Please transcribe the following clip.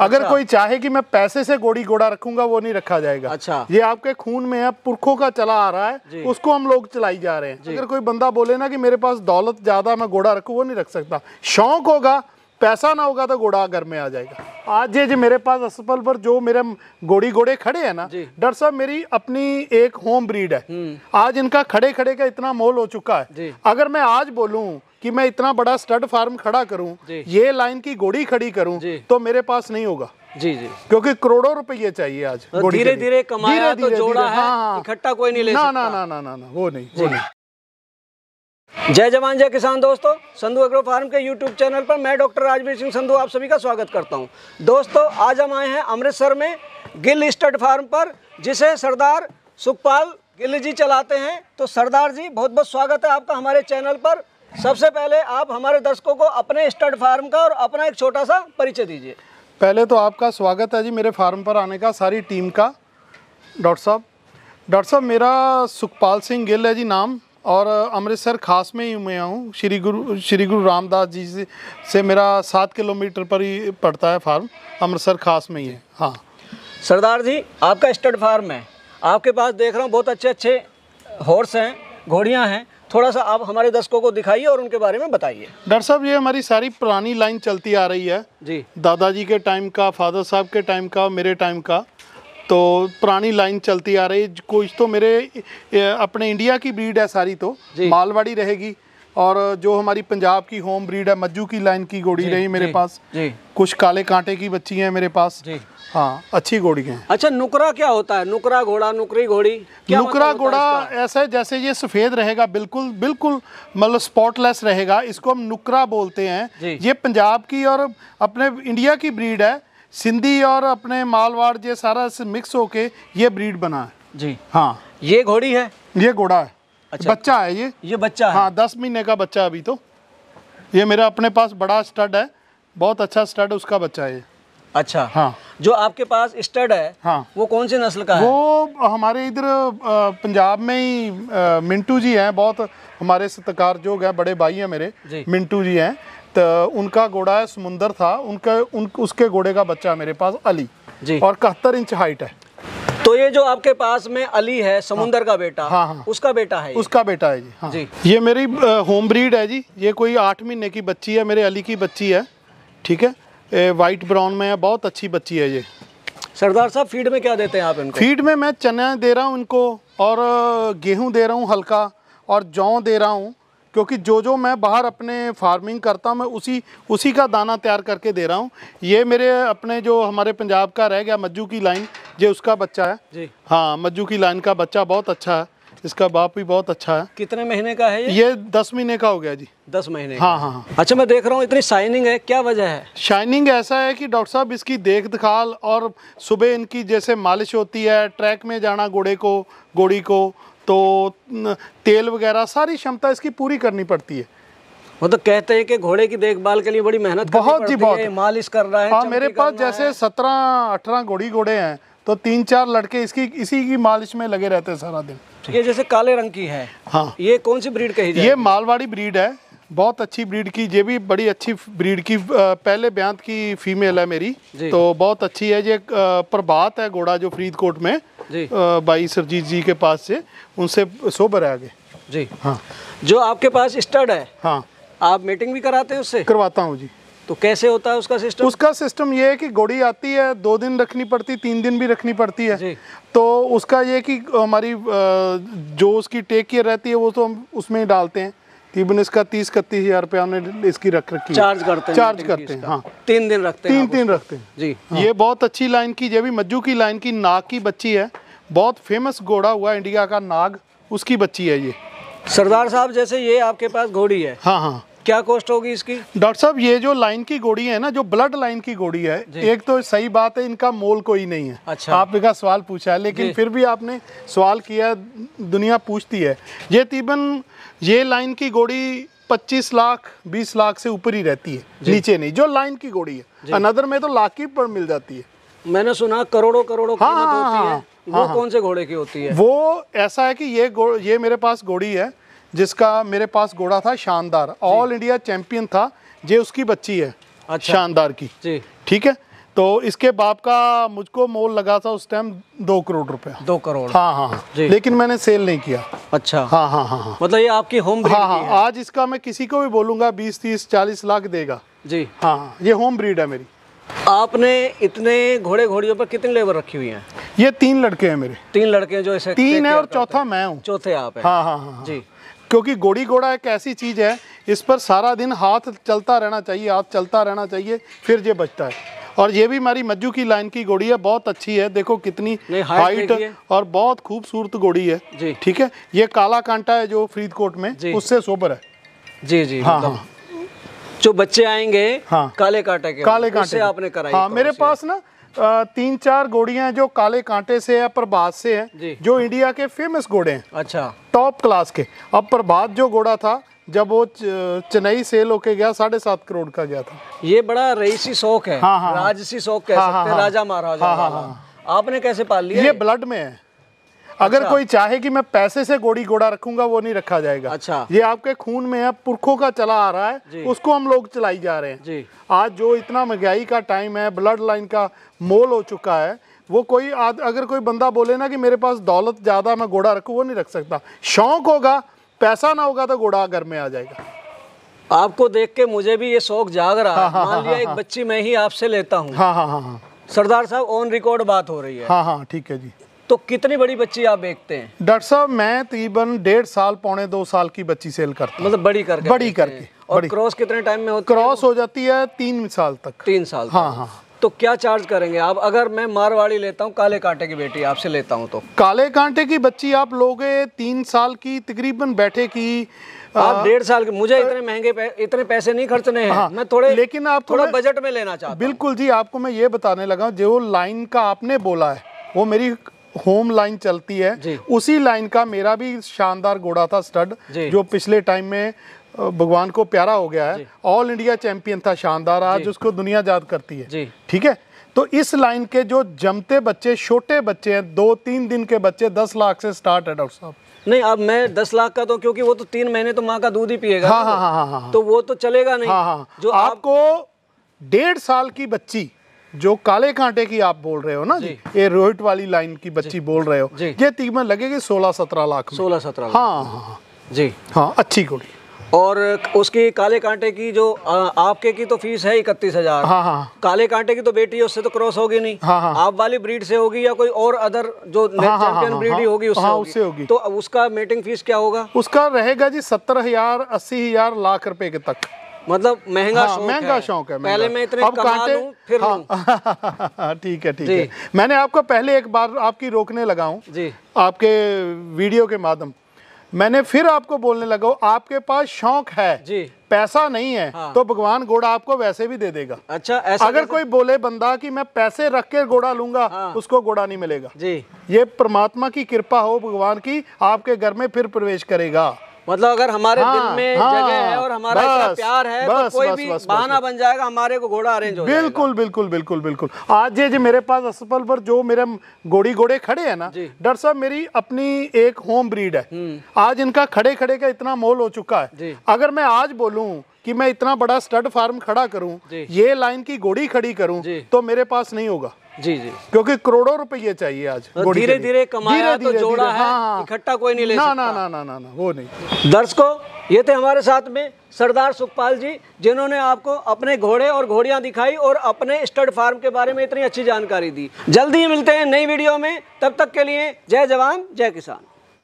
अगर अच्छा। कोई चाहे कि मैं पैसे से गोड़ी घोड़ा रखूंगा वो नहीं रखा जाएगा अच्छा ये आपके खून में है पुरखों का चला आ रहा है उसको हम लोग चलाई जा रहे हैं अगर कोई बंदा बोले ना कि मेरे पास दौलत ज्यादा मैं घोड़ा रखू वो नहीं रख सकता शौक होगा पैसा ना होगा तो घोड़ा घर में आ जाएगा आज ये जो मेरे पास अस्पताल पर जो मेरे घोड़ी घोड़े खड़े हैं ना डॉक्टर साहब मेरी अपनी एक होम ब्रीड है हम्म। आज इनका खड़े खड़े का इतना मोल हो चुका है अगर मैं आज बोलूं कि मैं इतना बड़ा स्टड फार्म खड़ा करूं ये लाइन की गोड़ी खड़ी करूं तो मेरे पास नहीं होगा जी जी क्योंकि करोड़ों रुपए चाहिए आज तो धीरे धीरे कमाया तो जोड़ा है हाँ, हाँ। इकट्ठा कोई नहीं ले ना, सकता ना ना ना ना वो नहीं वो नहीं जय जवान जय किसान दोस्तों संधु एग्रो फार्म के यूट्यूब चैनल पर मैं डॉक्टर राजवीर सिंह संधु आप सभी का स्वागत करता हूं दोस्तों आज हम आए हैं अमृतसर में गिल स्टड फार्म पर जिसे सरदार सुखपाल गिल जी चलाते हैं तो सरदार जी बहुत बहुत स्वागत है आपका हमारे चैनल पर सबसे पहले आप हमारे दर्शकों को अपने स्टड फार्म का और अपना एक छोटा सा परिचय दीजिए पहले तो आपका स्वागत है जी मेरे फार्म पर आने का सारी टीम का डॉक्टर साहब डॉक्टर साहब मेरा सुखपाल सिंह गिल है जी नाम और अमृतसर खास में ही मैं हूँ श्री गुरु श्री गुरु रामदास जी से, से मेरा सात किलोमीटर पर ही पड़ता है फार्म अमृतसर खास में ही है हाँ सरदार जी आपका स्टड फार्म है आपके पास देख रहा हूँ बहुत अच्छे अच्छे हॉर्स हैं घोड़ियाँ हैं थोड़ा सा आप हमारे दर्शकों को दिखाइए और उनके बारे में बताइए डॉक्टर साहब ये हमारी सारी पुरानी लाइन चलती आ रही है जी दादाजी के टाइम का फादर साहब के टाइम का मेरे टाइम का तो पुरानी लाइन चलती आ रही है कुछ तो मेरे अपने इंडिया की ब्रीड है सारी तो मालवाड़ी रहेगी और जो हमारी पंजाब की होम ब्रीड है मज्जू की लाइन की घोड़ी रही मेरे पास कुछ काले कांटे की बच्ची हैं मेरे पास हाँ अच्छी घोड़ी है अच्छा नुकरा क्या होता है नुकरा घोड़ा नुकरी घोड़ी मतलब नुकरा घोड़ा ऐसा है जैसे ये सफेद रहेगा बिल्कुल बिल्कुल मतलब स्पॉटलेस रहेगा इसको हम नुकरा बोलते हैं ये पंजाब की और अपने इंडिया की ब्रीड है सिंधी और अपने मालवाड़ ये सारा मिक्स होके ये ब्रीड बना है जी हाँ ये घोड़ी है ये घोड़ा है अच्छा बच्चा है ये ये बच्चा है हाँ दस महीने का बच्चा अभी तो ये मेरा अपने पास बड़ा स्टड है बहुत अच्छा स्टड उसका बच्चा है ये अच्छा हाँ जो आपके पास स्टड है हाँ वो कौन से नस्ल का है हमारे इधर पंजाब में ही मिंटू जी हैं बहुत हमारे सत्कार जोग हैं बड़े भाई हैं मेरे मिंटू जी हैं तो उनका घोड़ा है समुंदर था उनका उन उसके घोड़े का बच्चा है मेरे पास अली जी और इकहत्तर इंच हाइट है तो ये जो आपके पास में अली है समुंदर हाँ, का बेटा हाँ हाँ उसका बेटा है उसका बेटा है जी हाँ जी ये मेरी होम ब्रीड है जी ये कोई आठ महीने की बच्ची है मेरे अली की बच्ची है ठीक है वाइट ब्राउन में है बहुत अच्छी बच्ची है ये सरदार साहब फीड में क्या देते हैं आप इनको फीड में मैं चना दे रहा हूँ इनको और गेहूँ दे रहा हूँ हल्का और जौ दे रहा हूँ क्योंकि जो जो मैं बाहर अपने फार्मिंग करता हूँ मैं उसी उसी का दाना तैयार करके दे रहा हूँ ये मेरे अपने जो हमारे पंजाब का रह गया मज्जू की लाइन ये उसका बच्चा है जी हाँ मज्जू की लाइन का बच्चा बहुत अच्छा है इसका बाप भी बहुत अच्छा है कितने महीने का है ये ये दस महीने का हो गया जी दस महीने हाँ, हाँ हाँ अच्छा मैं देख रहा हूँ इतनी शाइनिंग है क्या वजह है शाइनिंग ऐसा है कि डॉक्टर साहब इसकी देख दखाल और सुबह इनकी जैसे मालिश होती है ट्रैक में जाना घोड़े को घोड़ी को तो तेल वगैरह सारी क्षमता इसकी पूरी करनी पड़ती है वो तो कहते हैं कि घोड़े की देखभाल के लिए बड़ी मेहनत बहुत जी बहुत मालिश कर रहा है हाँ मेरे पास जैसे सत्रह अठारह घोड़ी घोड़े हैं तो तीन चार लड़के इसकी इसी की मालिश में लगे रहते हैं सारा दिन ये जैसे काले रंग की है हाँ ये कौन सी ब्रीड कही ये मालवाड़ी ब्रीड है बहुत अच्छी ब्रीड की ये भी बड़ी अच्छी ब्रीड की पहले ब्यांत की फीमेल है मेरी तो बहुत अच्छी है ये प्रभात है घोड़ा जो फरीदकोट में भाई सरजीत जी के पास से उनसे सोबर है आगे जी हाँ जो आपके पास स्टड है हाँ आप मीटिंग भी कराते हैं उससे करवाता हूँ जी तो कैसे होता है उसका सिस्टम उसका सिस्टम ये है कि गोड़ी आती है दो दिन रखनी पड़ती तीन दिन भी रखनी पड़ती है तो उसका ये कि हमारी जो उसकी टेक केयर रहती है वो तो हम उसमें ही डालते हैं तकरीबन इसका तीस इकतीस हजार रुपया हमने इसकी रख रखी चार्ज करते हैं चार्ज करते हैं हाँ तीन दिन रखते हैं तीन तीन रखते हैं जी हाँ। ये बहुत अच्छी लाइन की जब भी मज्जू की लाइन की नाग की बच्ची है बहुत फेमस घोड़ा हुआ इंडिया का नाग उसकी बच्ची है ये सरदार साहब जैसे ये आपके पास घोड़ी है हाँ हाँ क्या कॉस्ट होगी इसकी डॉक्टर साहब ये जो लाइन की गोड़ी है ना जो ब्लड लाइन की गोड़ी है एक तो सही बात है इनका मोल कोई नहीं है अच्छा आपने का सवाल पूछा है लेकिन फिर भी आपने सवाल किया दुनिया पूछती है ये तीबन ये लाइन की गोड़ी 25 लाख 20 लाख से ऊपर ही रहती है नीचे नहीं जो लाइन की गोड़ी है अनदर में तो लाख की पर मिल जाती है मैंने सुना करोड़ों करोड़ों हाँ, हाँ, हाँ, हाँ, वो हाँ, हाँ, कौन से घोड़े की होती है वो ऐसा है कि ये ये मेरे पास घोड़ी है जिसका मेरे पास घोड़ा था शानदार ऑल इंडिया चैंपियन था ये उसकी बच्ची है अच्छा। शानदार की जी ठीक है तो इसके बाप का मुझको मोल लगा था उस टाइम दो करोड़ रुपए दो करोड़ हाँ, हाँ हाँ जी। लेकिन मैंने सेल नहीं किया अच्छा हाँ हाँ हाँ हाँ मतलब ये आपकी होम हाँ हाँ आज इसका मैं किसी को भी बोलूंगा बीस तीस चालीस लाख देगा जी हाँ, हाँ ये होम ब्रीड है मेरी आपने इतने घोड़े घोड़ियों पर कितने लेबर रखी हुई हैं ये तीन लड़के हैं मेरे तीन लड़के जो इसे तीन है और चौथा मैं हूँ चौथे आप हैं हाँ हाँ हाँ, हाँ। जी क्योंकि घोड़ी घोड़ा एक ऐसी चीज़ है इस पर सारा दिन हाथ चलता रहना चाहिए हाथ चलता रहना चाहिए फिर ये बचता है और ये भी हमारी मज्जू की लाइन की घोड़ी है बहुत अच्छी है देखो कितनी हाइट और बहुत खूबसूरत घोड़ी है ठीक है ये काला कांटा है जो फरीदकोट में उससे सोबर है जी जी हाँ मतलब हाँ जो बच्चे आएंगे हाँ काले कांटे के काले कांटे आपने कराई हाँ मेरे पास ना तीन चार घोड़िया जो काले कांटे से है प्रभात से है जो इंडिया के फेमस घोड़े हैं अच्छा टॉप क्लास के अब प्रभात जो घोड़ा था जब वो चेन्नई सेल होके गया साढ़े सात करोड़ का गया था ये बड़ा रईसी शौक है हाँ, हाँ, हाँ। राजसी शौक है हाँ, हाँ, हाँ, राजा महाराजा हाँ, हाँ, हाँ, आपने कैसे पाल लिया ये ब्लड में है अगर अच्छा। कोई चाहे कि मैं पैसे से गोड़ी घोड़ा रखूंगा वो नहीं रखा जाएगा अच्छा ये आपके खून में है पुरखों का चला आ रहा है उसको हम लोग चलाई जा रहे हैं जी। आज जो इतना महंगाई का टाइम है ब्लड लाइन का मोल हो चुका है वो कोई आद, अगर कोई बंदा बोले ना कि मेरे पास दौलत ज्यादा मैं घोड़ा रखू वो नहीं रख सकता शौक होगा पैसा ना होगा तो घोड़ा घर में आ जाएगा आपको देख के मुझे भी ये शौक जाग रहा है हाँ, हाँ, हाँ, एक बच्ची मैं ही आपसे लेता हूँ सरदार साहब ऑन रिकॉर्ड बात हो रही है हाँ हाँ ठीक है जी तो कितनी बड़ी बच्ची आप बेचते हैं डॉक्टर साहब मैं तकरीबन डेढ़ साल पौने दो साल की बच्ची सेल करता मतलब बड़ी करके बड़ी करके और क्रॉस कितने टाइम में होती क्रॉस हो जाती है तीन साल तक तीन साल हाँ, हाँ हाँ तो क्या चार्ज करेंगे आप अगर मैं मारवाड़ी लेता हूँ काले कांटे की बेटी आपसे लेता हूँ तो काले कांटे की बच्ची आप लोगे तीन साल की तकरीबन बैठे की आप डेढ़ साल के मुझे इतने महंगे पै, इतने पैसे नहीं खर्चने हैं हाँ, मैं थोड़े लेकिन आप थोड़ा बजट में लेना चाहता बिल्कुल जी आपको मैं ये बताने लगा जो लाइन का आपने बोला है वो मेरी होम लाइन चलती है उसी लाइन का मेरा भी शानदार घोड़ा था स्टड जो पिछले टाइम में भगवान को प्यारा हो गया है ऑल इंडिया चैंपियन था शानदार आज उसको दुनिया याद करती है ठीक है तो इस लाइन के जो जमते बच्चे छोटे बच्चे हैं दो तीन दिन के बच्चे दस लाख से स्टार्ट है डॉक्टर साहब नहीं अब मैं दस लाख का तो क्योंकि वो तो तीन महीने तो माँ का दूध ही पिएगा हाँ हाँ हाँ, हाँ हाँ हाँ तो वो तो चलेगा नहीं हाँ हाँ जो आपको डेढ़ साल की बच्ची जो काले कांटे की आप बोल रहे हो ना जी ये रोहित वाली लाइन की बच्ची बोल रहे हो ये तीमन लगेगी सोलह सत्रह लाख सोलह सत्रह हाँ, हाँ, हाँ जी हाँ अच्छी घोड़ी और उसकी काले कांटे की जो आ, आपके की तो फीस है इकतीस हजार हाँ हाँ काले कांटे की तो बेटी उससे तो क्रॉस होगी नहीं हाँ हाँ आप वाली ब्रीड से होगी या कोई और अदर जो हाँ हाँ हाँ, हाँ ब्रीड ही होगी उससे, हाँ, होगी। उससे होगी तो उसका मेटिंग फीस क्या होगा उसका रहेगा जी सत्तर हजार अस्सी हजार लाख रुपए के तक मतलब महंगा हाँ, शौक महंगा शौक है पहले मैं इतने अब कमा लूं, फिर हाँ, ठीक है ठीक है मैंने आपको पहले एक बार आपकी रोकने लगा हूँ आपके वीडियो के माध्यम मैंने फिर आपको बोलने लगा आपके पास शौक है जी पैसा नहीं है हाँ। तो भगवान घोड़ा आपको वैसे भी दे देगा अच्छा ऐसा अगर कोई बोले बंदा कि मैं पैसे रख के घोड़ा लूंगा हाँ। उसको घोड़ा नहीं मिलेगा जी ये परमात्मा की कृपा हो भगवान की आपके घर में फिर प्रवेश करेगा मतलब अगर हमारे हाँ, दिल में हाँ, जगह है और हमारा बस, प्यार है तो बस, तो कोई बस, भी बस, बहाना बन जाएगा हमारे को घोड़ा अरेंज हो बिल्कुल बिल्कुल बिल्कुल बिल्कुल आज ये मेरे पास असफल पर जो मेरे घोड़ी घोड़े खड़े हैं ना डॉक्टर साहब मेरी अपनी एक होम ब्रीड है हम्म। आज इनका खड़े खड़े का इतना मोल हो चुका है अगर मैं आज बोलूँ कि मैं इतना बड़ा स्टड फार्म खड़ा करूं ये लाइन की गोड़ी खड़ी करूं तो मेरे पास नहीं होगा जी जी क्योंकि करोड़ों रुपये चाहिए आज तो तो धीरे धीरे कमाया तो जोड़ा है हाँ, हाँ। इकट्ठा कोई नहीं ले ना, ना ना ना ना ना वो नहीं दर्शकों ये थे हमारे साथ में सरदार सुखपाल जी जिन्होंने आपको अपने घोड़े और घोड़ियां दिखाई और अपने स्टड फार्म के बारे में इतनी अच्छी जानकारी दी जल्दी ही मिलते हैं नई वीडियो में तब तक के लिए जय जवान जय किसान